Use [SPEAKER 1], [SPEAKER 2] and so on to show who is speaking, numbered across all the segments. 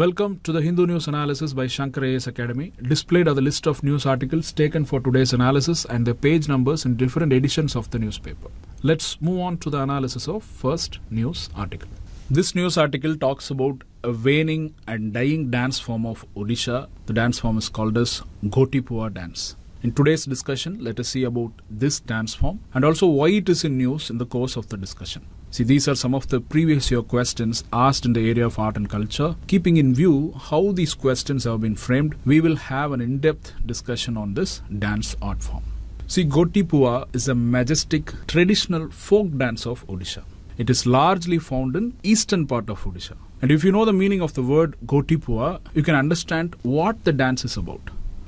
[SPEAKER 1] Welcome to the Hindu News Analysis by Shankar AS Academy. Displayed are the list of news articles taken for today's analysis and the page numbers in different editions of the newspaper. Let's move on to the analysis of first news article. This news article talks about a waning and dying dance form of Odisha. The dance form is called as Gotipua dance. In today's discussion, let us see about this dance form and also why it is in news in the course of the discussion. See, these are some of the previous year questions asked in the area of art and culture. Keeping in view how these questions have been framed, we will have an in-depth discussion on this dance art form. See, Gotipua is a majestic traditional folk dance of Odisha. It is largely found in eastern part of Odisha. And if you know the meaning of the word Gotipua, you can understand what the dance is about.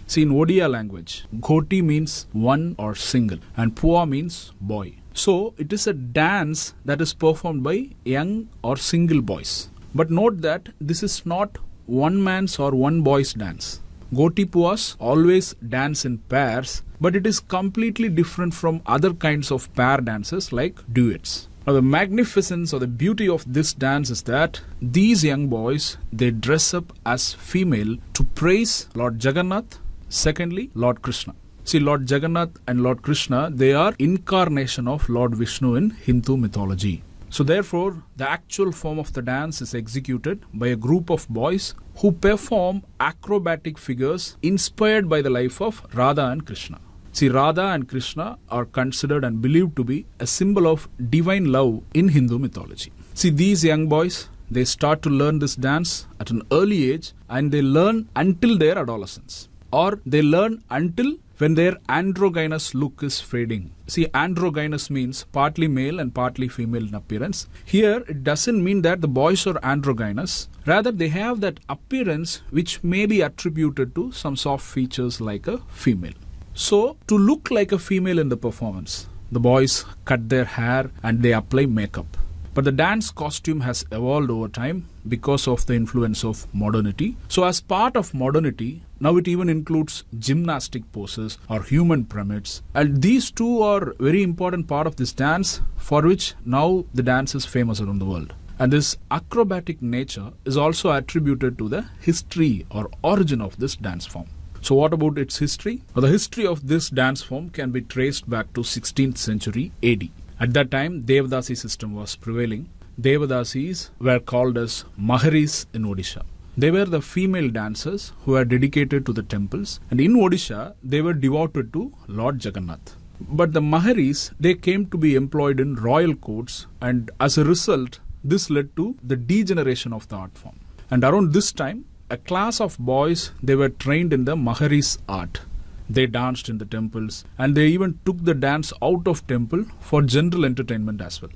[SPEAKER 1] See, in Odia language, Goti means one or single, and Pua means boy. So it is a dance that is performed by young or single boys. But note that this is not one man's or one boy's dance. Gotipuas always dance in pairs, but it is completely different from other kinds of pair dances like duets. Now the magnificence or the beauty of this dance is that these young boys they dress up as female to praise Lord Jagannath, secondly Lord Krishna. See, Lord Jagannath and Lord Krishna, they are incarnation of Lord Vishnu in Hindu mythology. So therefore, the actual form of the dance is executed by a group of boys who perform acrobatic figures inspired by the life of Radha and Krishna. See, Radha and Krishna are considered and believed to be a symbol of divine love in Hindu mythology. See, these young boys, they start to learn this dance at an early age and they learn until their adolescence or they learn until when their androgynous look is fading. See, androgynous means partly male and partly female in appearance. Here, it doesn't mean that the boys are androgynous. Rather, they have that appearance which may be attributed to some soft features like a female. So, to look like a female in the performance, the boys cut their hair and they apply makeup. But the dance costume has evolved over time because of the influence of modernity. So, as part of modernity, now it even includes gymnastic poses or human pyramids. And these two are very important part of this dance for which now the dance is famous around the world. And this acrobatic nature is also attributed to the history or origin of this dance form. So what about its history? Well, the history of this dance form can be traced back to 16th century AD. At that time, Devadasi system was prevailing. Devadasis were called as Maharis in Odisha. They were the female dancers who were dedicated to the temples, and in Odisha, they were devoted to Lord Jagannath. But the Maharis, they came to be employed in royal courts, and as a result, this led to the degeneration of the art form. And around this time, a class of boys, they were trained in the Maharis art. They danced in the temples and they even took the dance out of temple for general entertainment as well.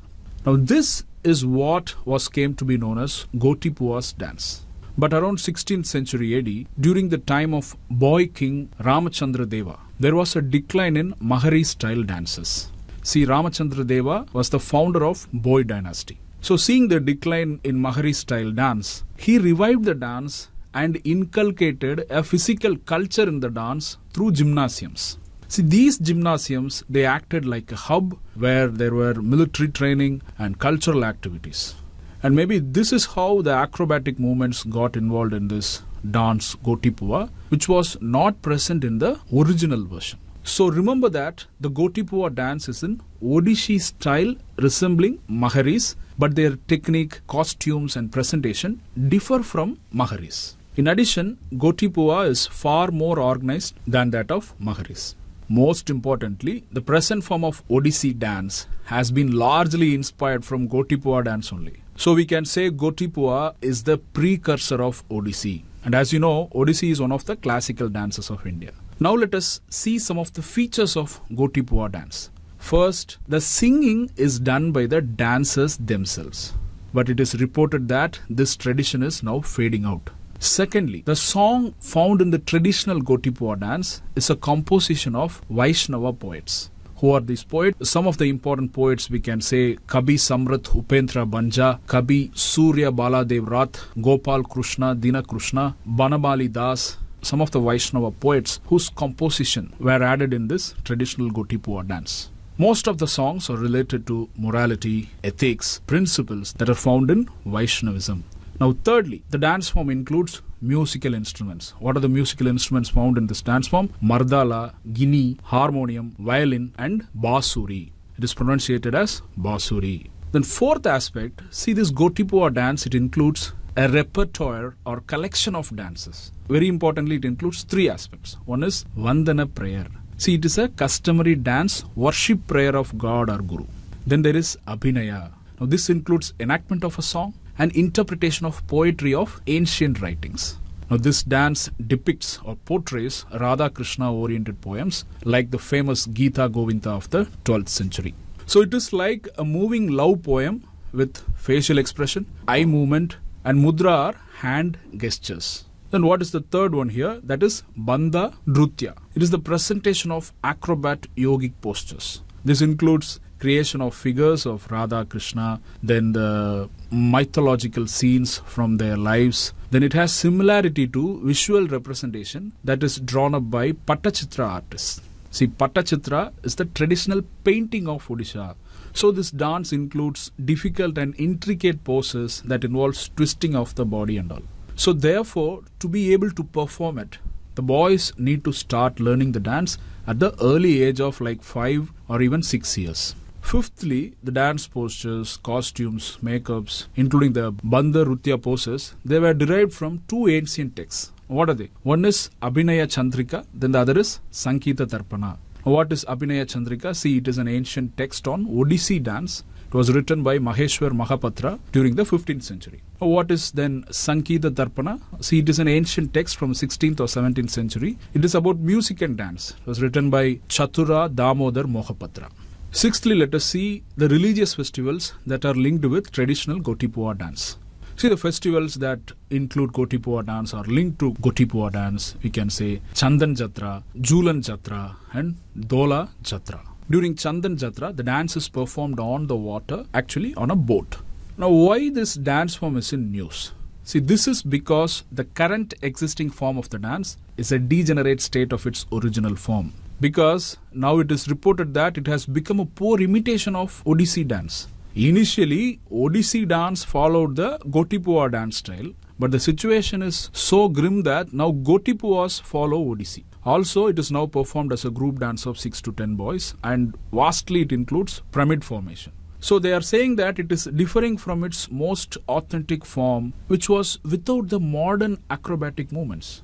[SPEAKER 1] Now this is what was came to be known as Gotipua's dance. But around 16th century AD, during the time of boy king Ramachandra Deva, there was a decline in Mahari style dances. See, Ramachandra Deva was the founder of Boy dynasty. So seeing the decline in Mahari style dance, he revived the dance and inculcated a physical culture in the dance through gymnasiums. See, these gymnasiums, they acted like a hub where there were military training and cultural activities. And maybe this is how the acrobatic movements got involved in this dance Gotipua, which was not present in the original version. So remember that the Gotipua dance is an Odishi style resembling Maharis, but their technique, costumes, and presentation differ from Maharis. In addition, Gotipua is far more organized than that of Maharis. Most importantly, the present form of Odissi dance has been largely inspired from Gotipua dance only. So we can say Gotipua is the precursor of Odissi. And as you know, Odissi is one of the classical dances of India. Now let us see some of the features of Gotipua dance. First, the singing is done by the dancers themselves. But it is reported that this tradition is now fading out. Secondly, the song found in the traditional Gotipua dance is a composition of Vaishnava poets. Who are these poets? Some of the important poets we can say Kabi Samrat Upendra Banja, Kabi Surya Baladev Rath, Gopal Krishna, Dina Krishna, Banabali Das, some of the Vaishnava poets whose composition were added in this traditional Gotipua dance. Most of the songs are related to morality, ethics, principles that are found in Vaishnavism. Now, thirdly, the dance form includes musical instruments. What are the musical instruments found in this dance form? Mardala, guinea, harmonium, violin, and basuri. It is pronunciated as basuri. Then, fourth aspect see this Gotipua dance, it includes a repertoire or collection of dances. Very importantly, it includes three aspects. One is Vandana prayer. See, it is a customary dance, worship prayer of God or Guru. Then there is Abhinaya. Now, this includes enactment of a song, an interpretation of poetry of ancient writings. Now, this dance depicts or portrays Radha Krishna oriented poems like the famous Gita Govinda of the 12th century. So, it is like a moving love poem with facial expression, eye movement, and mudra are hand gestures. Then, what is the third one here? That is Bandha Drutya. It is the presentation of acrobat yogic postures. This includes creation of figures of Radha Krishna, then the mythological scenes from their lives, then it has similarity to visual representation that is drawn up by Pattachitra artists. See, Pattachitra is the traditional painting of Odisha. So this dance includes difficult and intricate poses that involves twisting of the body and all. So therefore, to be able to perform it, the boys need to start learning the dance at the early age of like 5 or even 6 years. Fifthly, the dance postures, costumes, makeups, including the Bandha Rutya poses, they were derived from two ancient texts. What are they? One is Abhinaya Chandrika, then the other is Sankita Tarpana. What is Abhinaya Chandrika? See, it is an ancient text on Odissi dance. It was written by Maheshwar Mahapatra during the 15th century. What is then Sankita Tarpana? See, it is an ancient text from 16th or 17th century. It is about music and dance. It was written by Chatura Damodar Mohapatra. Sixthly, let us see the religious festivals that are linked with traditional Gotipua dance. See the festivals that include Gotipua dance are linked to Gotipua dance, we can say Chandan Jatra, Julan Jatra and Dola Jatra. During Chandan Jatra, the dance is performed on the water, actually on a boat. Now why this dance form is in news? See, this is because the current existing form of the dance is a degenerate state of its original form because now it is reported that it has become a poor imitation of Odissi dance. Initially, Odissi dance followed the Gotipua dance style, but the situation is so grim that now Gotipuas follow Odissi. Also, it is now performed as a group dance of 6 to 10 boys, and vastly it includes pyramid formation. So they are saying that it is differing from its most authentic form, which was without the modern acrobatic movements.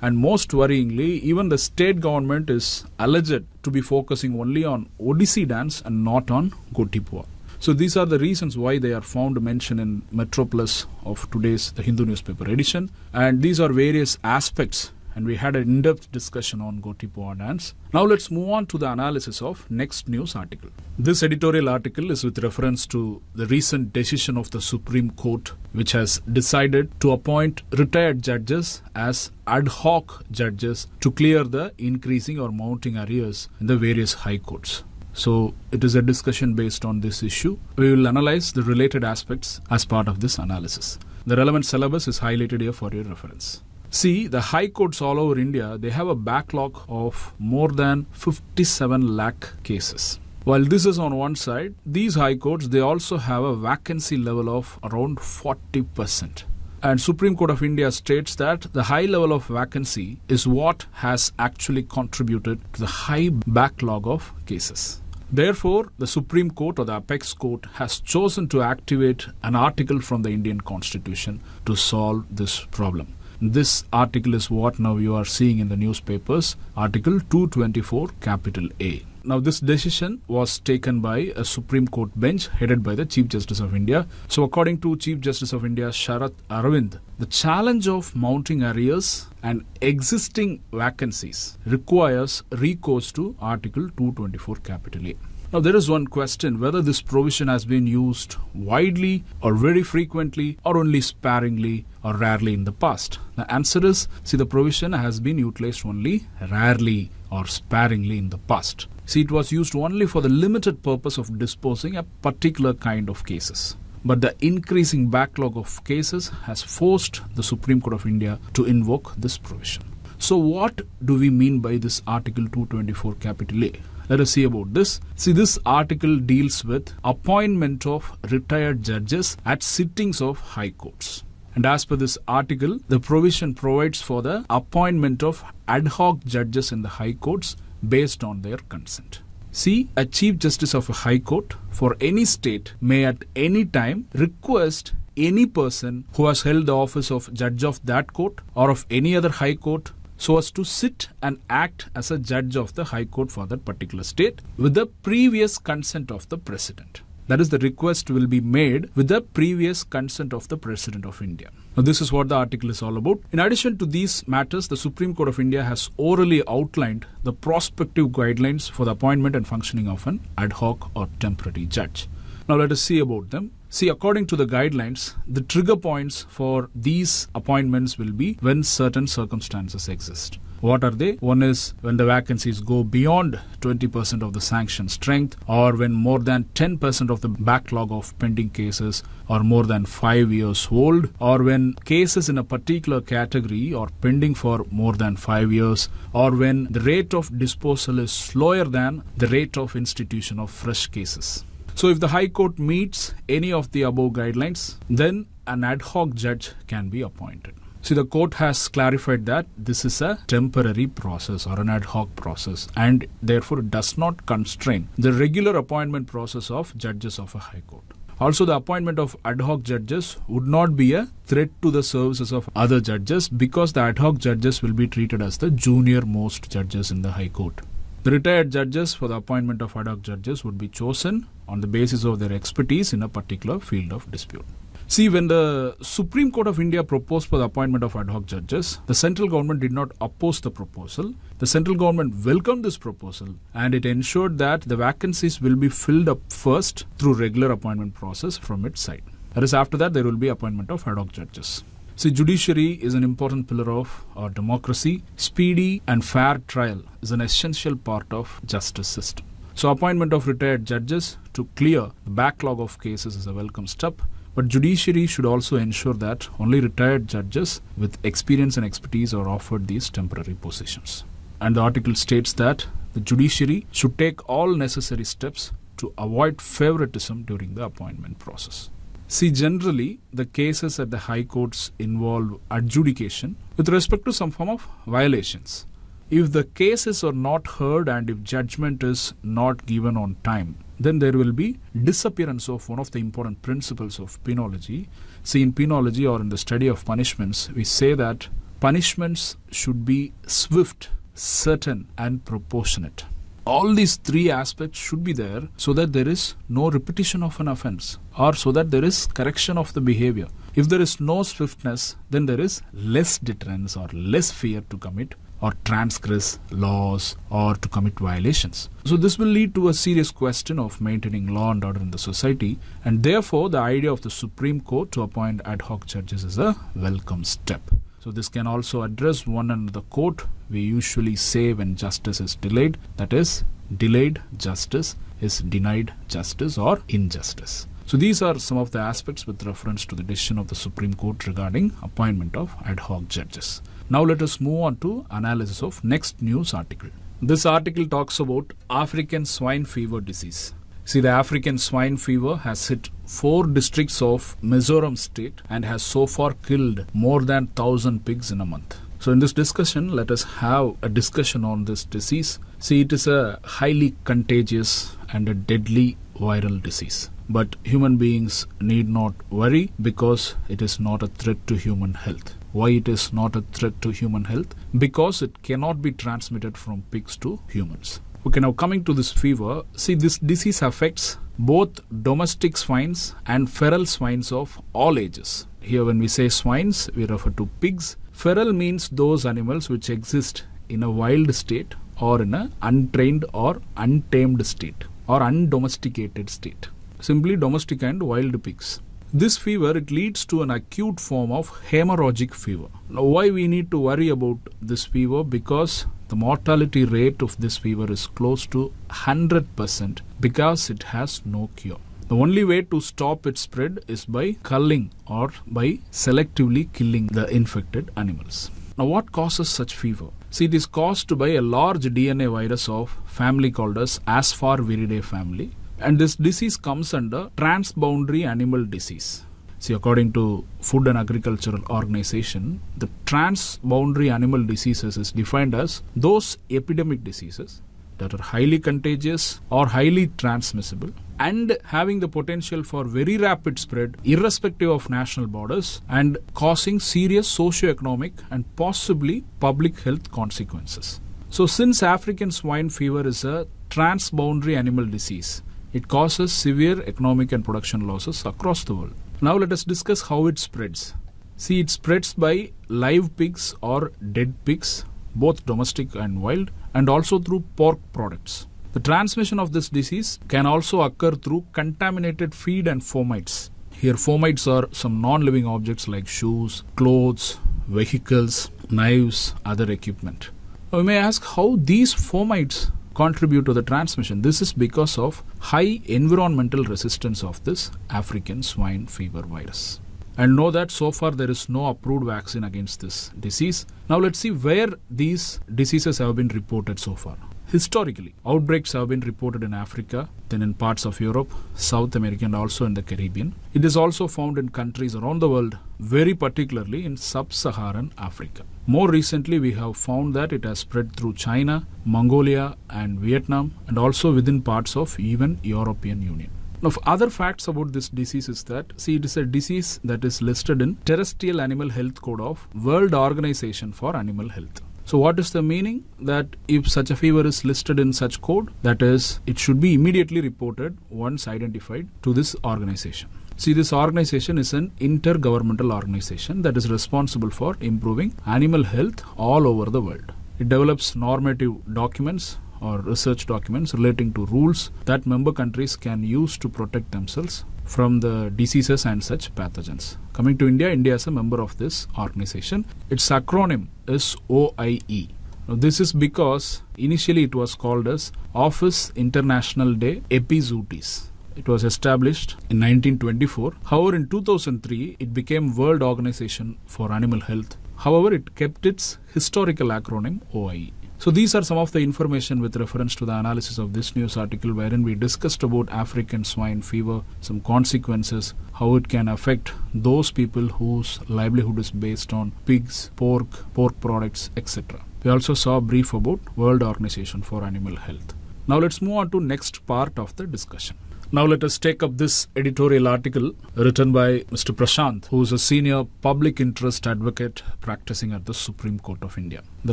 [SPEAKER 1] And most worryingly, even the state government is alleged to be focusing only on Odissi dance and not on Gotipua. So these are the reasons why they are found mentioned in Metropolis of today's Hindu newspaper edition. And these are various aspects and we had an in-depth discussion on Gotipo dance. Now let's move on to the analysis of next news article. This editorial article is with reference to the recent decision of the Supreme Court which has decided to appoint retired judges as ad hoc judges to clear the increasing or mounting arrears in the various high courts. So it is a discussion based on this issue. We will analyze the related aspects as part of this analysis. The relevant syllabus is highlighted here for your reference. See, the high courts all over India, they have a backlog of more than 57 lakh cases. While this is on one side, these high courts they also have a vacancy level of around 40%. And Supreme Court of India states that the high level of vacancy is what has actually contributed to the high backlog of cases. Therefore, the Supreme Court or the apex court has chosen to activate an article from the Indian constitution to solve this problem. This article is what now you are seeing in the newspapers, Article 224, capital A. Now, this decision was taken by a Supreme Court bench headed by the Chief Justice of India. So, according to Chief Justice of India sharat Arvind, the challenge of mounting arrears and existing vacancies requires recourse to Article 224 capital A. Now, there is one question whether this provision has been used widely or very frequently or only sparingly or rarely in the past. The answer is see, the provision has been utilized only rarely or sparingly in the past. See, it was used only for the limited purpose of disposing a particular kind of cases. But the increasing backlog of cases has forced the Supreme Court of India to invoke this provision. So, what do we mean by this Article 224 capital A? Let us see about this. See, this article deals with appointment of retired judges at sittings of high courts. And as per this article, the provision provides for the appointment of ad hoc judges in the high courts based on their consent. See, a Chief Justice of a High Court for any state may at any time request any person who has held the office of judge of that court or of any other high court so as to sit and act as a judge of the High Court for that particular state with the previous consent of the President. That is, the request will be made with the previous consent of the President of India. Now, this is what the article is all about. In addition to these matters, the Supreme Court of India has orally outlined the prospective guidelines for the appointment and functioning of an ad hoc or temporary judge. Now let us see about them. See, according to the guidelines, the trigger points for these appointments will be when certain circumstances exist. What are they? One is when the vacancies go beyond 20% of the sanction strength, or when more than 10% of the backlog of pending cases are more than five years old, or when cases in a particular category are pending for more than five years, or when the rate of disposal is slower than the rate of institution of fresh cases. So if the High Court meets any of the above guidelines, then an ad hoc judge can be appointed. See, the court has clarified that this is a temporary process or an ad hoc process and therefore does not constrain the regular appointment process of judges of a high court. Also, the appointment of ad hoc judges would not be a threat to the services of other judges because the ad hoc judges will be treated as the junior most judges in the High Court. The retired judges for the appointment of ad hoc judges would be chosen on the basis of their expertise in a particular field of dispute. See, when the Supreme Court of India proposed for the appointment of ad hoc judges, the central government did not oppose the proposal. The central government welcomed this proposal and it ensured that the vacancies will be filled up first through regular appointment process from its side. That is, after that, there will be appointment of ad hoc judges. See, judiciary is an important pillar of our democracy. Speedy and fair trial is an essential part of justice system. So appointment of retired judges to clear the backlog of cases is a welcome step. But judiciary should also ensure that only retired judges with experience and expertise are offered these temporary positions. And the article states that the judiciary should take all necessary steps to avoid favoritism during the appointment process. See, generally, the cases at the high courts involve adjudication with respect to some form of violations. If the cases are not heard and if judgment is not given on time, then there will be disappearance of one of the important principles of penology. See, in penology or in the study of punishments, we say that punishments should be swift, certain, and proportionate all these three aspects should be there so that there is no repetition of an offense or so that there is correction of the behavior. If there is no swiftness, then there is less deterrence or less fear to commit or transgress laws or to commit violations. So, this will lead to a serious question of maintaining law and order in the society, and therefore, the idea of the Supreme Court to appoint ad hoc judges is a welcome step. So this can also address one under the court. We usually say when justice is delayed, that is delayed justice is denied justice or injustice. So these are some of the aspects with reference to the decision of the Supreme Court regarding appointment of ad hoc judges. Now let us move on to analysis of next news article. This article talks about African swine fever disease. See, the African swine fever has hit four districts of Mizoram state and has so far killed more than 1000 pigs in a month. So in this discussion, let us have a discussion on this disease. See, it is a highly contagious and a deadly viral disease. But human beings need not worry because it is not a threat to human health. Why it is not a threat to human health? Because it cannot be transmitted from pigs to humans. Okay, now coming to this fever, see this disease affects both domestic swines and feral swines of all ages. Here, when we say swines, we refer to pigs. Feral means those animals which exist in a wild state or in an untrained or untamed state or undomesticated state. Simply domestic and wild pigs. This fever, it leads to an acute form of hemorrhagic fever. Now, why we need to worry about this fever? Because the mortality rate of this fever is close to 100% because it has no cure. The only way to stop its spread is by culling or by selectively killing the infected animals. Now, what causes such fever? See, it is caused by a large DNA virus of family called as Asphar viridae family, and this disease comes under transboundary animal disease See, according to Food and Agricultural Organization, the transboundary animal diseases is defined as those epidemic diseases that are highly contagious or highly transmissible and having the potential for very rapid spread irrespective of national borders and causing serious socio-economic and possibly public health consequences. So since African swine fever is a transboundary animal disease, it causes severe economic and production losses across the world. Now let us discuss how it spreads. See, it spreads by live pigs or dead pigs, both domestic and wild, and also through pork products. The transmission of this disease can also occur through contaminated feed and fomites. Here, fomites are some non living objects like shoes, clothes, vehicles, knives, other equipment. Now, you may ask how these fomites contribute to the transmission. This is because of high environmental resistance of this African swine fever virus. And know that so far there is no approved vaccine against this disease. Now let's see where these diseases have been reported so far. Historically, outbreaks have been reported in Africa, then in parts of Europe, South America, and also in the Caribbean. It is also found in countries around the world, very particularly in sub Saharan Africa. More recently, we have found that it has spread through China, Mongolia, and Vietnam, and also within parts of even European Union. Now, other facts about this disease is that, see, it is a disease that is listed in Terrestrial Animal Health Code of World Organization for Animal Health. So what is the meaning? That if such a fever is listed in such code, that is, it should be immediately reported once identified to this organization. See, this organization is an intergovernmental organization that is responsible for improving animal health all over the world. It develops normative documents or research documents relating to rules that member countries can use to protect themselves from the diseases and such pathogens. Coming to India, India is a member of this organization. Its acronym is OIE. Now, this is because initially it was called as Office International Day Epizooties. It was established in 1924. However, in 2003, it became World Organization for Animal Health. However, it kept its historical acronym OIE. So these are some of the information with reference to the analysis of this news article wherein we discussed about African swine fever, some consequences, how it can affect those people whose livelihood is based on pigs, pork, pork products, etc. We also saw a brief about World Organization for Animal Health. Now let's move on to next part of the discussion. Now let us take up this editorial article written by Mr. Prashant, who is a senior public interest advocate practicing at the Supreme Court of India. The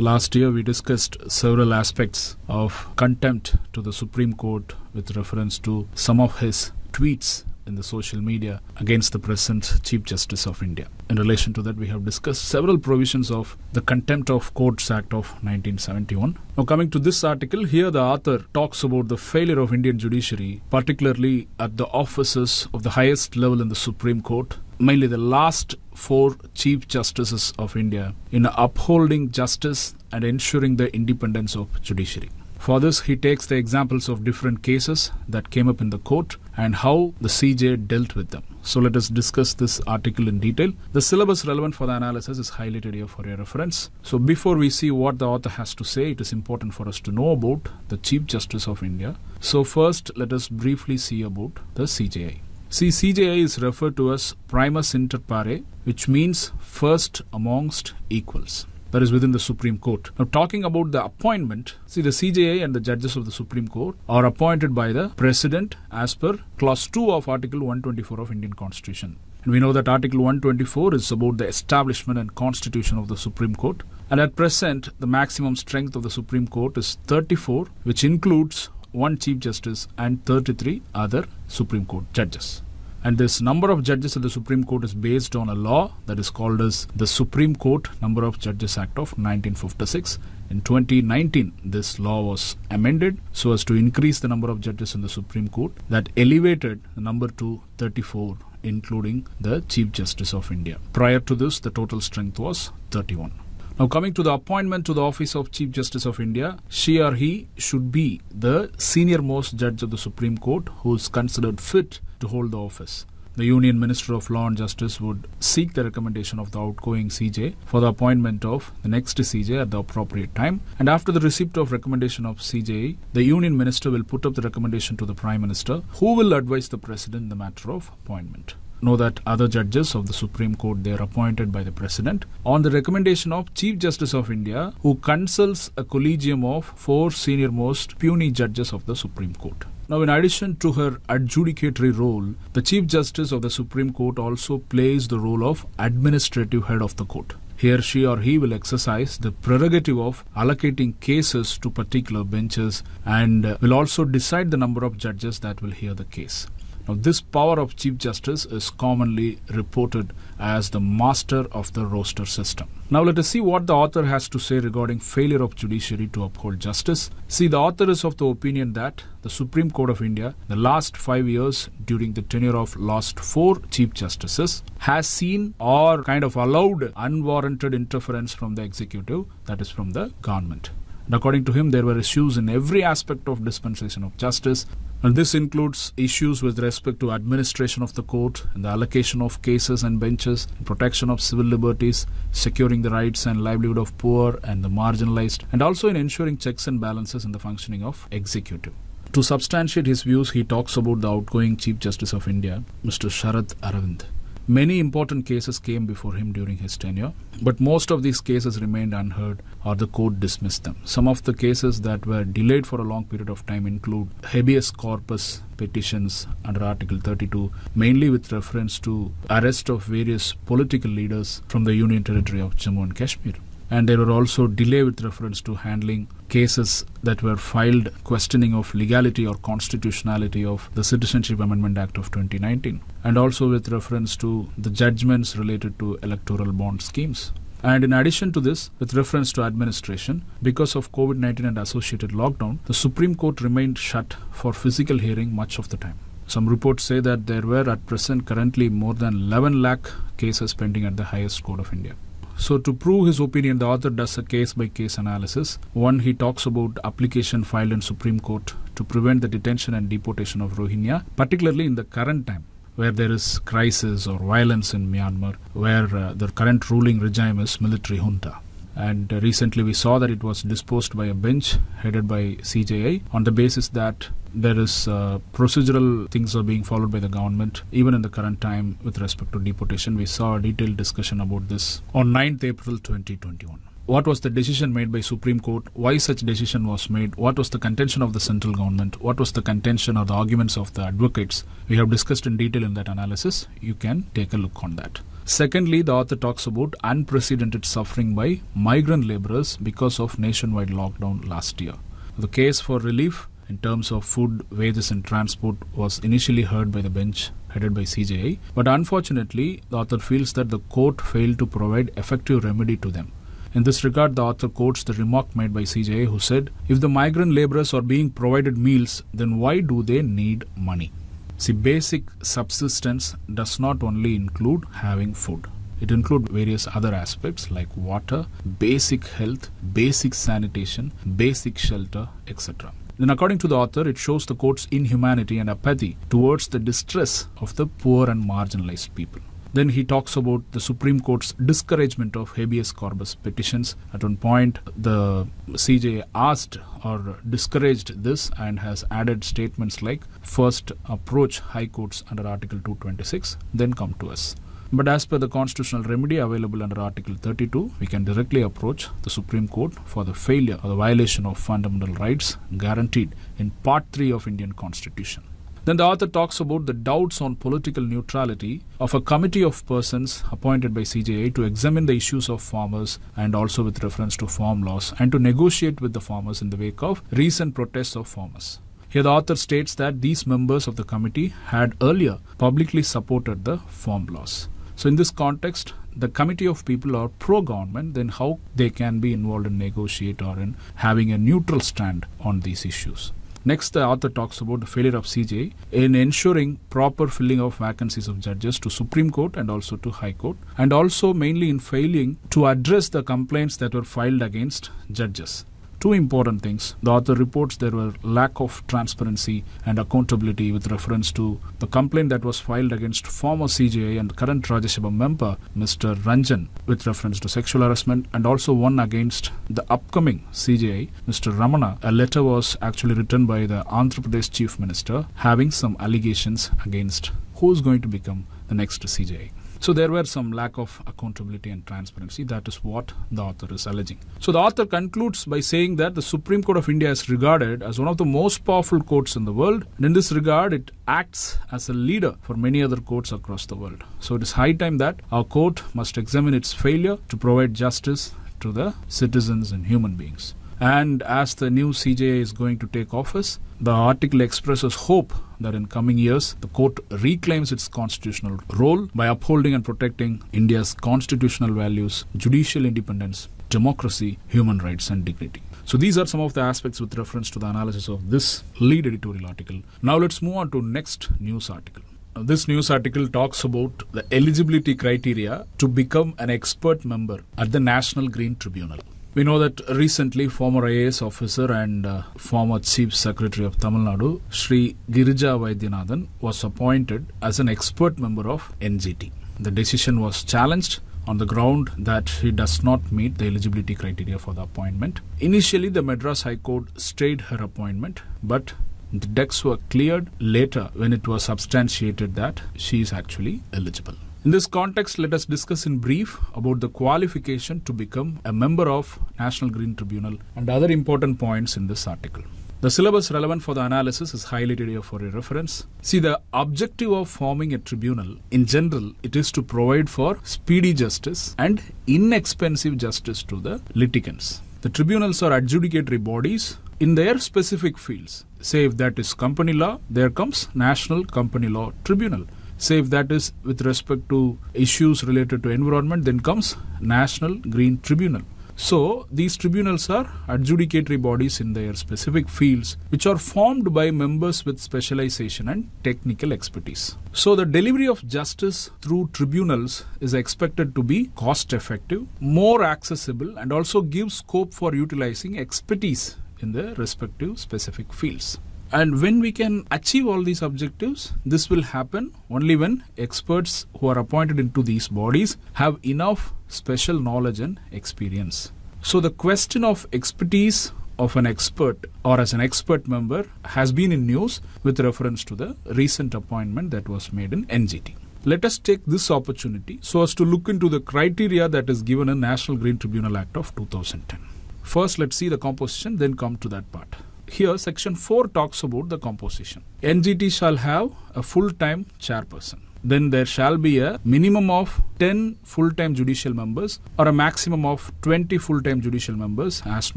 [SPEAKER 1] last year we discussed several aspects of contempt to the Supreme Court with reference to some of his tweets in the social media against the present Chief Justice of India. In relation to that, we have discussed several provisions of the Contempt of Courts Act of 1971. Now, coming to this article, here the author talks about the failure of Indian judiciary, particularly at the offices of the highest level in the Supreme Court, mainly the last four Chief Justices of India, in upholding justice and ensuring the independence of judiciary. For this, he takes the examples of different cases that came up in the court and how the CJ dealt with them. So let us discuss this article in detail. The syllabus relevant for the analysis is highlighted here for your reference. So before we see what the author has to say, it is important for us to know about the Chief Justice of India. So first, let us briefly see about the CJI. See, CJI is referred to as primus inter pare, which means first amongst equals that is within the Supreme Court. Now, talking about the appointment, see the CJA and the judges of the Supreme Court are appointed by the President as per Clause 2 of Article 124 of Indian Constitution. And we know that Article 124 is about the establishment and constitution of the Supreme Court. And at present, the maximum strength of the Supreme Court is 34, which includes one Chief Justice and 33 other Supreme Court judges. And this number of judges at the Supreme Court is based on a law that is called as the Supreme Court Number of Judges Act of 1956. In 2019, this law was amended so as to increase the number of judges in the Supreme Court that elevated the number to 34, including the Chief Justice of India. Prior to this, the total strength was 31. Now, coming to the appointment to the office of Chief Justice of India, she or he should be the senior-most judge of the Supreme Court who is considered fit to hold the office. The Union Minister of Law and Justice would seek the recommendation of the outgoing CJ for the appointment of the next CJ at the appropriate time. And after the receipt of recommendation of CJ, the Union Minister will put up the recommendation to the Prime Minister, who will advise the President in the matter of appointment know that other judges of the Supreme Court they are appointed by the president on the recommendation of Chief Justice of India who consults a collegium of four senior-most puny judges of the Supreme Court. Now, in addition to her adjudicatory role, the Chief Justice of the Supreme Court also plays the role of administrative head of the court. Here, she or he will exercise the prerogative of allocating cases to particular benches and will also decide the number of judges that will hear the case. Now, this power of Chief Justice is commonly reported as the master of the roster system. Now, let us see what the author has to say regarding failure of judiciary to uphold justice. See, the author is of the opinion that the Supreme Court of India, the last five years during the tenure of last four Chief Justices, has seen or kind of allowed unwarranted interference from the executive, that is, from the government. And according to him, there were issues in every aspect of dispensation of justice. And this includes issues with respect to administration of the court and the allocation of cases and benches, protection of civil liberties, securing the rights and livelihood of poor and the marginalized, and also in ensuring checks and balances in the functioning of executive. To substantiate his views, he talks about the outgoing Chief Justice of India, Mr. Sharad Aravind. Many important cases came before him during his tenure, but most of these cases remained unheard or the court dismissed them. Some of the cases that were delayed for a long period of time include habeas corpus petitions under Article 32, mainly with reference to arrest of various political leaders from the Union Territory of Jammu and Kashmir and there were also delay with reference to handling cases that were filed questioning of legality or constitutionality of the Citizenship Amendment Act of 2019 and also with reference to the judgments related to electoral bond schemes. And in addition to this, with reference to administration, because of COVID 19 and associated lockdown, the Supreme Court remained shut for physical hearing much of the time. Some reports say that there were at present currently more than 11 lakh cases pending at the highest court of India. So, to prove his opinion, the author does a case by case analysis. One, he talks about application filed in Supreme Court to prevent the detention and deportation of Rohingya, particularly in the current time where there is crisis or violence in Myanmar, where uh, the current ruling regime is military junta and recently we saw that it was disposed by a bench headed by CJI on the basis that there is uh, procedural things are being followed by the government even in the current time with respect to deportation we saw a detailed discussion about this on 9th April 2021 what was the decision made by supreme court why such decision was made what was the contention of the central government what was the contention or the arguments of the advocates we have discussed in detail in that analysis you can take a look on that Secondly, the author talks about unprecedented suffering by migrant laborers because of nationwide lockdown last year. The case for relief in terms of food, wages, and transport was initially heard by the bench headed by CJI, but unfortunately, the author feels that the court failed to provide effective remedy to them. In this regard, the author quotes the remark made by CJA, who said, If the migrant laborers are being provided meals, then why do they need money? See, basic subsistence does not only include having food. It includes various other aspects like water, basic health, basic sanitation, basic shelter, etc. Then, according to the author, it shows the court's inhumanity and apathy towards the distress of the poor and marginalized people. Then he talks about the Supreme Court's discouragement of habeas corpus petitions. At one point, the CJ asked or discouraged this and has added statements like first approach high courts under Article 226, then come to us. But as per the constitutional remedy available under Article 32, we can directly approach the Supreme Court for the failure or the violation of fundamental rights guaranteed in Part 3 of Indian Constitution. Then the author talks about the doubts on political neutrality of a committee of persons appointed by CJA to examine the issues of farmers and also with reference to farm laws and to negotiate with the farmers in the wake of recent protests of farmers. Here, the author states that these members of the committee had earlier publicly supported the farm laws. So, in this context, the committee of people are pro-government, then how they can be involved in negotiate or in having a neutral stand on these issues. Next, the author talks about the failure of CJ in ensuring proper filling of vacancies of judges to Supreme Court and also to High Court, and also mainly in failing to address the complaints that were filed against judges two important things. The author reports there were lack of transparency and accountability with reference to the complaint that was filed against former CJA and current Rajya Sabha member Mr. Ranjan with reference to sexual harassment and also one against the upcoming CJA Mr. Ramana. A letter was actually written by the Andhra Pradesh Chief Minister having some allegations against who's going to become the next CJA. So there were some lack of accountability and transparency. That is what the author is alleging. So the author concludes by saying that the Supreme Court of India is regarded as one of the most powerful courts in the world. And in this regard, it acts as a leader for many other courts across the world. So it is high time that our court must examine its failure to provide justice to the citizens and human beings. And as the new CJA is going to take office, the article expresses hope that in coming years, the court reclaims its constitutional role by upholding and protecting India's constitutional values, judicial independence, democracy, human rights, and dignity. So these are some of the aspects with reference to the analysis of this lead editorial article. Now let's move on to next news article. This news article talks about the eligibility criteria to become an expert member at the National Green Tribunal. We know that recently former IAS officer and uh, former Chief Secretary of Tamil Nadu, Sri Girija Vaidyanathan, was appointed as an expert member of NGT. The decision was challenged on the ground that he does not meet the eligibility criteria for the appointment. Initially, the Madras High Court stayed her appointment, but the decks were cleared later when it was substantiated that she is actually eligible. In this context, let us discuss in brief about the qualification to become a member of National Green Tribunal and other important points in this article. The syllabus relevant for the analysis is highlighted here for your reference. See, the objective of forming a tribunal, in general, it is to provide for speedy justice and inexpensive justice to the litigants. The tribunals are adjudicatory bodies in their specific fields. Say if that is company law, there comes National Company Law Tribunal. Say if that is with respect to issues related to environment, then comes National Green Tribunal. So these tribunals are adjudicatory bodies in their specific fields which are formed by members with specialization and technical expertise. So the delivery of justice through tribunals is expected to be cost effective, more accessible and also gives scope for utilizing expertise in the respective specific fields. And when we can achieve all these objectives, this will happen only when experts who are appointed into these bodies have enough special knowledge and experience. So the question of expertise of an expert or as an expert member has been in news with reference to the recent appointment that was made in NGT. Let us take this opportunity so as to look into the criteria that is given in National Green Tribunal Act of 2010. First, let's see the composition, then come to that part here section 4 talks about the composition. NGT shall have a full-time chairperson. Then there shall be a minimum of 10 full-time judicial members or a maximum of 20 full-time judicial members as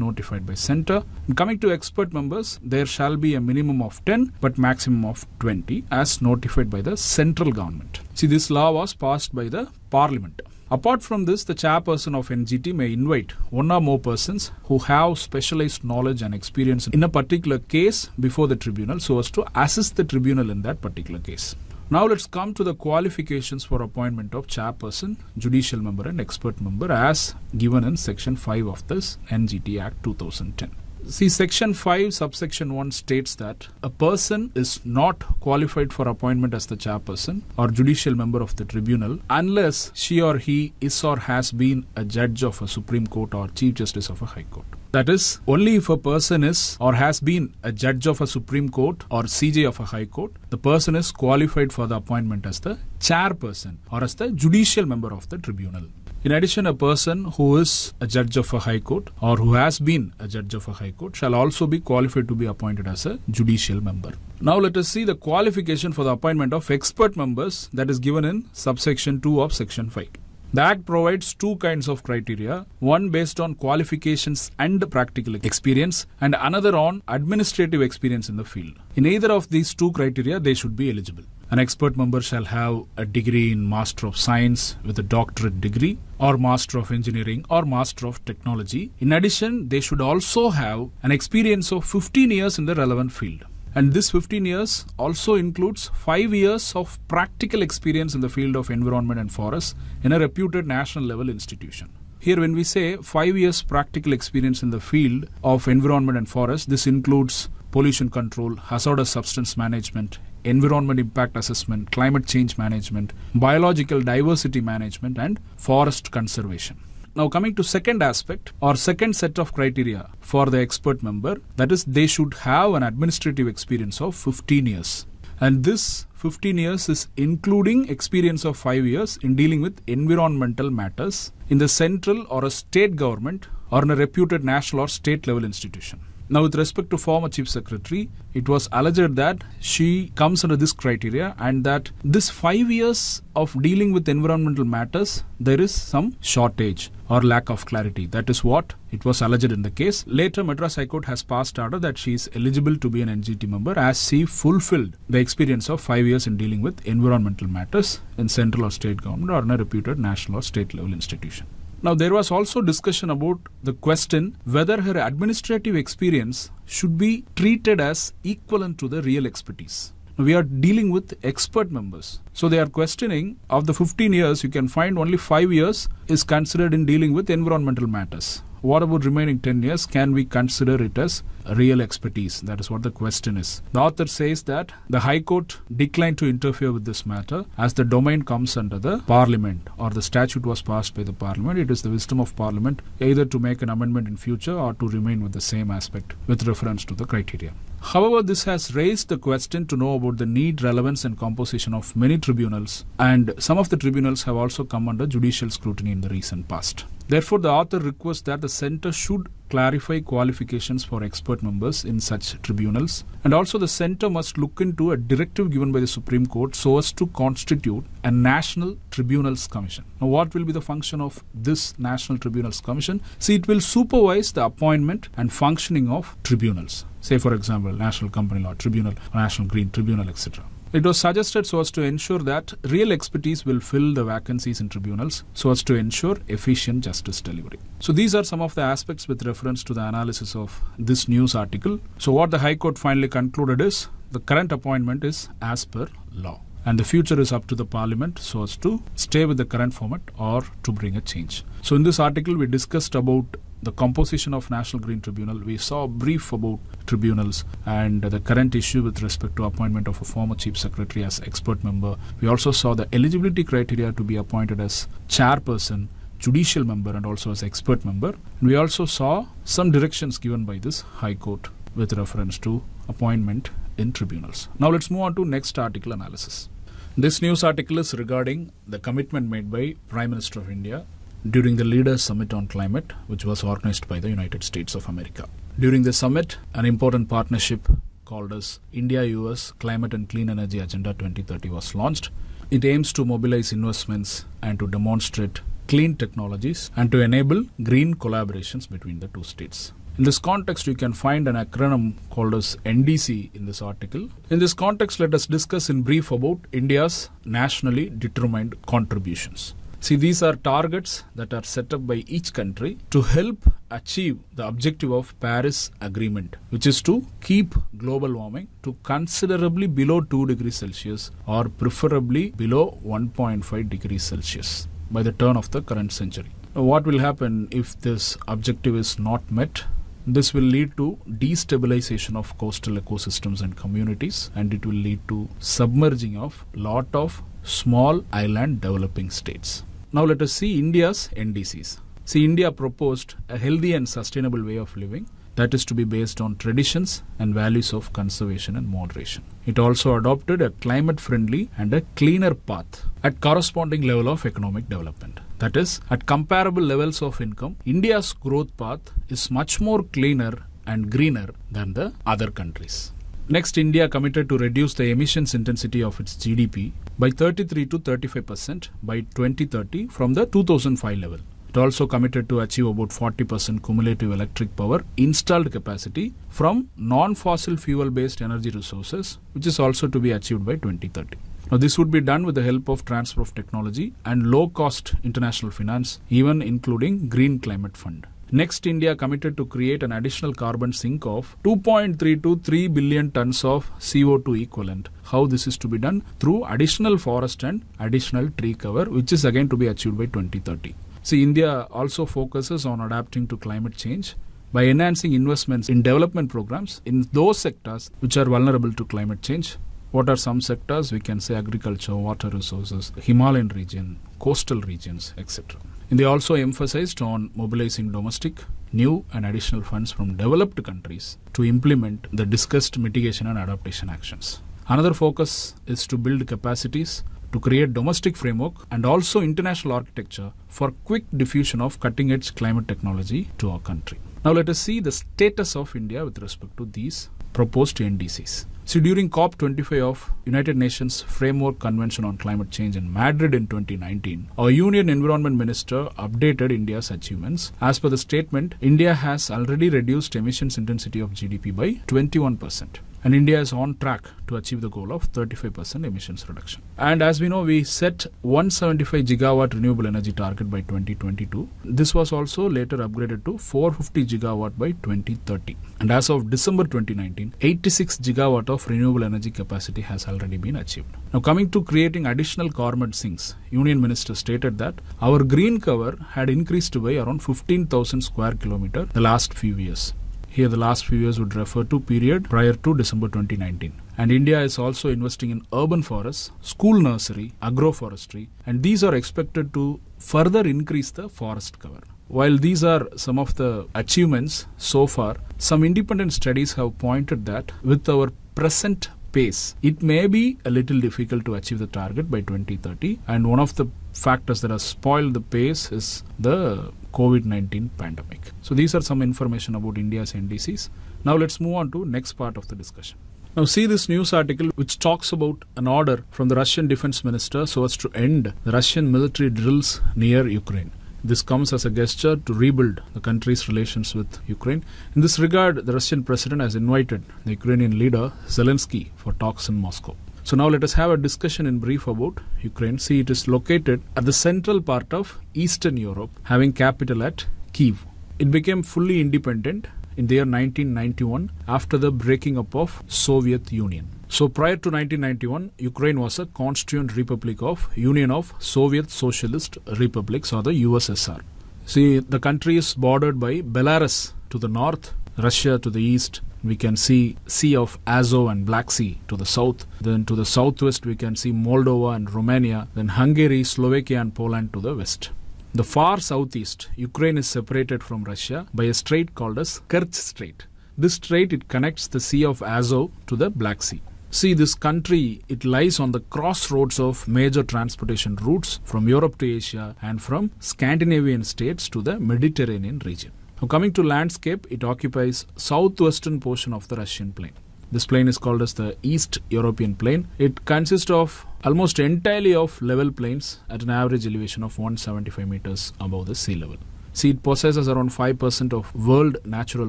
[SPEAKER 1] notified by center. And coming to expert members, there shall be a minimum of 10 but maximum of 20 as notified by the central government. See this law was passed by the parliament. Apart from this, the chairperson of NGT may invite one or more persons who have specialized knowledge and experience in a particular case before the tribunal so as to assist the tribunal in that particular case. Now let's come to the qualifications for appointment of chairperson, judicial member and expert member as given in section 5 of this NGT Act 2010. See, Section 5, subsection 1 states that a person is not qualified for appointment as the chairperson or judicial member of the tribunal unless she or he is or has been a judge of a Supreme Court or Chief Justice of a High Court. That is, only if a person is or has been a judge of a Supreme Court or CJ of a High Court, the person is qualified for the appointment as the chairperson or as the judicial member of the tribunal. In addition, a person who is a judge of a high court or who has been a judge of a high court shall also be qualified to be appointed as a judicial member. Now let us see the qualification for the appointment of expert members that is given in subsection 2 of section 5. The Act provides two kinds of criteria, one based on qualifications and practical experience and another on administrative experience in the field. In either of these two criteria, they should be eligible. An expert member shall have a degree in Master of Science with a doctorate degree or Master of Engineering or Master of Technology. In addition, they should also have an experience of 15 years in the relevant field. And this 15 years also includes 5 years of practical experience in the field of environment and forest in a reputed national level institution. Here, when we say 5 years practical experience in the field of environment and forest, this includes pollution control, hazardous substance management, environment impact assessment, climate change management, biological diversity management, and forest conservation. Now coming to second aspect or second set of criteria for the expert member, that is they should have an administrative experience of 15 years. And this 15 years is including experience of 5 years in dealing with environmental matters in the central or a state government or in a reputed national or state level institution. Now, with respect to former Chief Secretary, it was alleged that she comes under this criteria and that this five years of dealing with environmental matters, there is some shortage or lack of clarity. That is what it was alleged in the case. Later, Madras High Court has passed order that she is eligible to be an NGT member as she fulfilled the experience of five years in dealing with environmental matters in central or state government or in a reputed national or state level institution. Now, there was also discussion about the question whether her administrative experience should be treated as equivalent to the real expertise. Now, we are dealing with expert members. So they are questioning of the 15 years, you can find only 5 years is considered in dealing with environmental matters. What about remaining 10 years? Can we consider it as real expertise? That is what the question is. The author says that the High Court declined to interfere with this matter as the domain comes under the Parliament or the statute was passed by the Parliament. It is the wisdom of Parliament either to make an amendment in future or to remain with the same aspect with reference to the criteria. However, this has raised the question to know about the need, relevance, and composition of many tribunals, and some of the tribunals have also come under judicial scrutiny in the recent past. Therefore, the author requests that the center should clarify qualifications for expert members in such tribunals. And also, the center must look into a directive given by the Supreme Court so as to constitute a National Tribunals Commission. Now, what will be the function of this National Tribunals Commission? See, it will supervise the appointment and functioning of tribunals. Say, for example, National Company Law Tribunal, National Green Tribunal, etc. It was suggested so as to ensure that real expertise will fill the vacancies in tribunals so as to ensure efficient justice delivery. So these are some of the aspects with reference to the analysis of this news article. So what the High Court finally concluded is the current appointment is as per law and the future is up to the parliament so as to stay with the current format or to bring a change. So in this article we discussed about the composition of National Green Tribunal. We saw brief about tribunals and the current issue with respect to appointment of a former chief secretary as expert member. We also saw the eligibility criteria to be appointed as chairperson judicial member and also as expert member. And we also saw some directions given by this High Court with reference to appointment in tribunals. Now let's move on to next article analysis. This news article is regarding the commitment made by Prime Minister of India during the Leaders Summit on Climate, which was organized by the United States of America. During the summit, an important partnership called as India US Climate and Clean Energy Agenda 2030 was launched. It aims to mobilize investments and to demonstrate clean technologies and to enable green collaborations between the two states. In this context, you can find an acronym called as NDC in this article. In this context, let us discuss in brief about India's nationally determined contributions. See, these are targets that are set up by each country to help achieve the objective of Paris Agreement, which is to keep global warming to considerably below 2 degrees Celsius or preferably below 1.5 degrees Celsius by the turn of the current century. Now, what will happen if this objective is not met? This will lead to destabilization of coastal ecosystems and communities, and it will lead to submerging of lot of small island developing states. Now let us see India's NDCs. See, India proposed a healthy and sustainable way of living that is to be based on traditions and values of conservation and moderation. It also adopted a climate friendly and a cleaner path at corresponding level of economic development. That is, at comparable levels of income, India's growth path is much more cleaner and greener than the other countries. Next, India committed to reduce the emissions intensity of its GDP by 33 to 35% by 2030 from the 2005 level. It also committed to achieve about 40% cumulative electric power installed capacity from non-fossil fuel-based energy resources, which is also to be achieved by 2030. Now, this would be done with the help of transfer of technology and low-cost international finance, even including Green Climate Fund. Next, India committed to create an additional carbon sink of 2.323 billion tons of CO2 equivalent. How this is to be done? Through additional forest and additional tree cover, which is again to be achieved by 2030. See, India also focuses on adapting to climate change by enhancing investments in development programs in those sectors which are vulnerable to climate change what are some sectors? We can say agriculture, water resources, Himalayan region, coastal regions, etc. And they also emphasized on mobilizing domestic, new and additional funds from developed countries to implement the discussed mitigation and adaptation actions. Another focus is to build capacities to create domestic framework and also international architecture for quick diffusion of cutting edge climate technology to our country. Now let us see the status of India with respect to these proposed NDCs during COP25 of United Nations Framework Convention on Climate Change in Madrid in 2019, our Union Environment Minister updated India's achievements. As per the statement, India has already reduced emissions intensity of GDP by 21 percent and India is on track to achieve the goal of 35% emissions reduction. And as we know, we set 175 gigawatt renewable energy target by 2022. This was also later upgraded to 450 gigawatt by 2030. And as of December 2019, 86 gigawatt of renewable energy capacity has already been achieved. Now, coming to creating additional government sinks, Union Minister stated that our green cover had increased by around 15,000 square kilometer the last few years. Here, the last few years would refer to period prior to December 2019. And India is also investing in urban forests, school nursery, agroforestry, and these are expected to further increase the forest cover. While these are some of the achievements so far, some independent studies have pointed that with our present pace, it may be a little difficult to achieve the target by 2030. And one of the factors that have spoiled the pace is the COVID-19 pandemic. So these are some information about India's NDCs. Now let's move on to next part of the discussion. Now see this news article which talks about an order from the Russian defense minister so as to end the Russian military drills near Ukraine. This comes as a gesture to rebuild the country's relations with Ukraine. In this regard, the Russian president has invited the Ukrainian leader Zelensky for talks in Moscow. So now let us have a discussion in brief about Ukraine. See, it is located at the central part of Eastern Europe, having capital at Kiev. It became fully independent in the year 1991 after the breaking up of Soviet Union. So prior to 1991, Ukraine was a constituent republic of Union of Soviet Socialist Republics or the USSR. See, the country is bordered by Belarus to the north, Russia to the east, we can see Sea of Azov and Black Sea to the south. Then to the southwest, we can see Moldova and Romania, then Hungary, Slovakia, and Poland to the west. The far southeast, Ukraine is separated from Russia by a strait called as Kerch Strait. This strait it connects the Sea of Azov to the Black Sea. See, this country, it lies on the crossroads of major transportation routes from Europe to Asia and from Scandinavian states to the Mediterranean region. Now coming to landscape, it occupies southwestern portion of the Russian plain. This plain is called as the East European Plain. It consists of almost entirely of level plains at an average elevation of 175 meters above the sea level. See, it possesses around 5% of world natural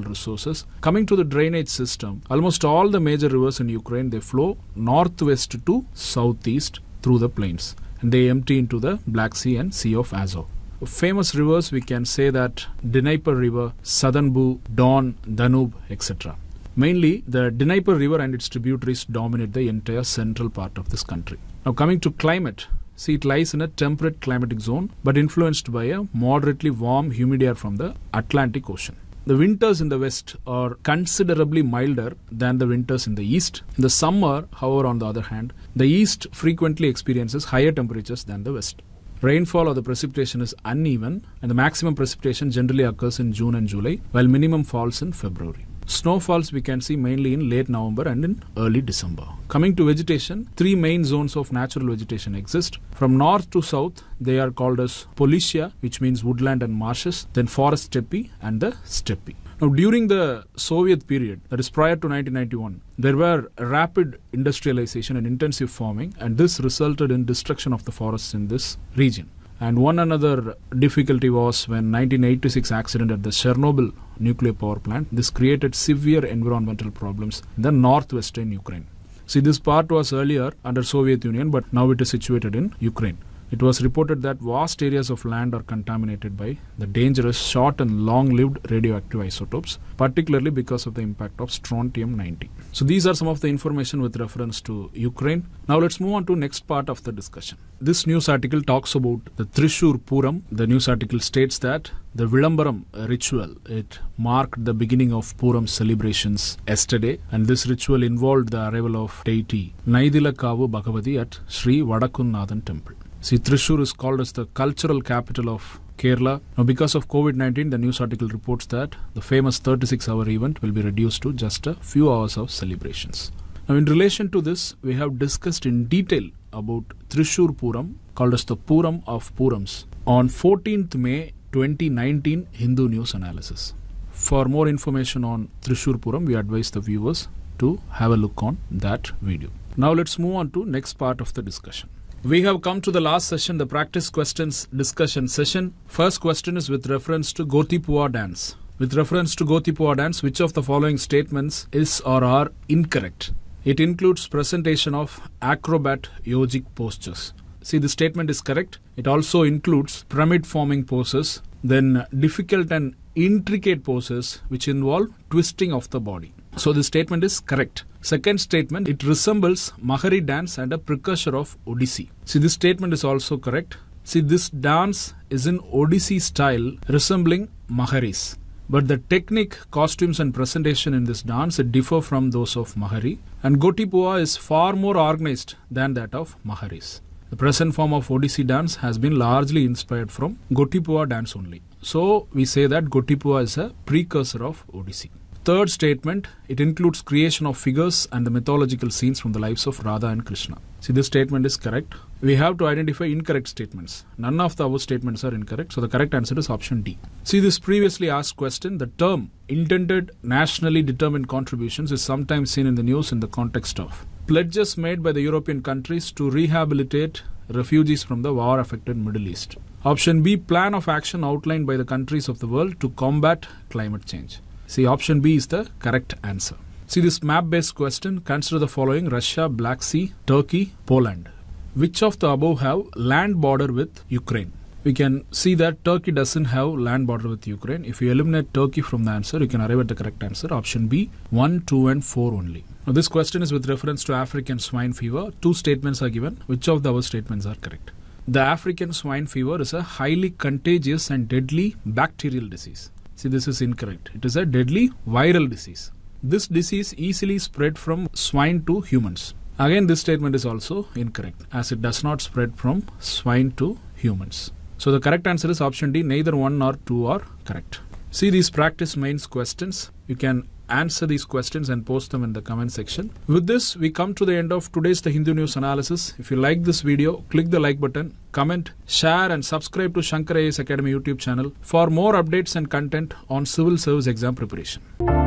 [SPEAKER 1] resources. Coming to the drainage system, almost all the major rivers in Ukraine, they flow northwest to southeast through the plains and they empty into the Black Sea and Sea of Azov famous rivers, we can say that Dnieper River, Sadanbu, Don, Danube, etc. Mainly, the Dnieper River and its tributaries dominate the entire central part of this country. Now, coming to climate, See, it lies in a temperate climatic zone but influenced by a moderately warm, humid air from the Atlantic Ocean. The winters in the west are considerably milder than the winters in the east. In the summer, however, on the other hand, the east frequently experiences higher temperatures than the west. Rainfall or the precipitation is uneven, and the maximum precipitation generally occurs in June and July, while minimum falls in February. Snowfalls we can see mainly in late November and in early December. Coming to vegetation, three main zones of natural vegetation exist. From north to south, they are called as pollicia, which means woodland and marshes, then forest steppe and the steppe. Now, during the Soviet period, that is prior to 1991, there were rapid industrialization and intensive farming, and this resulted in destruction of the forests in this region. And one another difficulty was when 1986 accident at the Chernobyl nuclear power plant. This created severe environmental problems in the northwestern Ukraine. See, this part was earlier under Soviet Union, but now it is situated in Ukraine. It was reported that vast areas of land are contaminated by the dangerous short and long-lived radioactive isotopes, particularly because of the impact of strontium-90. So these are some of the information with reference to Ukraine. Now let's move on to next part of the discussion. This news article talks about the Trishur Puram. The news article states that the Vilambaram ritual, it marked the beginning of Puram celebrations yesterday and this ritual involved the arrival of deity Kavu Bhagavati at Sri Vadakkunnathan temple. See, Thrissur is called as the cultural capital of Kerala. Now, because of COVID 19, the news article reports that the famous 36 hour event will be reduced to just a few hours of celebrations. Now, in relation to this, we have discussed in detail about Thrissur Puram, called as the Puram of Purams, on 14th May 2019 Hindu News Analysis. For more information on Thrissur Puram, we advise the viewers to have a look on that video. Now, let's move on to next part of the discussion. We have come to the last session, the practice questions discussion session. First question is with reference to Gotipua dance. With reference to Gotipua dance, which of the following statements is or are incorrect? It includes presentation of acrobat yogic postures. See, the statement is correct. It also includes pyramid forming poses, then difficult and intricate poses which involve twisting of the body. So this statement is correct. Second statement, it resembles Mahari dance and a precursor of Odissi. See this statement is also correct. See this dance is in Odissi style resembling Maharis. But the technique, costumes and presentation in this dance differ from those of Mahari and Gotipua is far more organized than that of Maharis. The present form of Odissi dance has been largely inspired from Gotipua dance only. So we say that Gotipua is a precursor of Odissi third statement, it includes creation of figures and the mythological scenes from the lives of Radha and Krishna. See, this statement is correct. We have to identify incorrect statements. None of the above statements are incorrect, so the correct answer is option D. See, this previously asked question, the term intended nationally determined contributions is sometimes seen in the news in the context of pledges made by the European countries to rehabilitate refugees from the war affected Middle East. Option B, plan of action outlined by the countries of the world to combat climate change. See, option B is the correct answer. See this map-based question, consider the following Russia, Black Sea, Turkey, Poland. Which of the above have land border with Ukraine? We can see that Turkey doesn't have land border with Ukraine. If you eliminate Turkey from the answer, you can arrive at the correct answer, option B, 1, 2 and 4 only. Now this question is with reference to African swine fever. Two statements are given. Which of those statements are correct? The African swine fever is a highly contagious and deadly bacterial disease. See, this is incorrect. It is a deadly viral disease. This disease easily spread from swine to humans. Again, this statement is also incorrect as it does not spread from swine to humans. So the correct answer is option D, neither one nor two are correct. See these practice mains questions. You can answer these questions and post them in the comment section. With this, we come to the end of today's The Hindu News Analysis. If you like this video, click the like button, comment, share and subscribe to Shankar AS Academy YouTube channel for more updates and content on civil service exam preparation.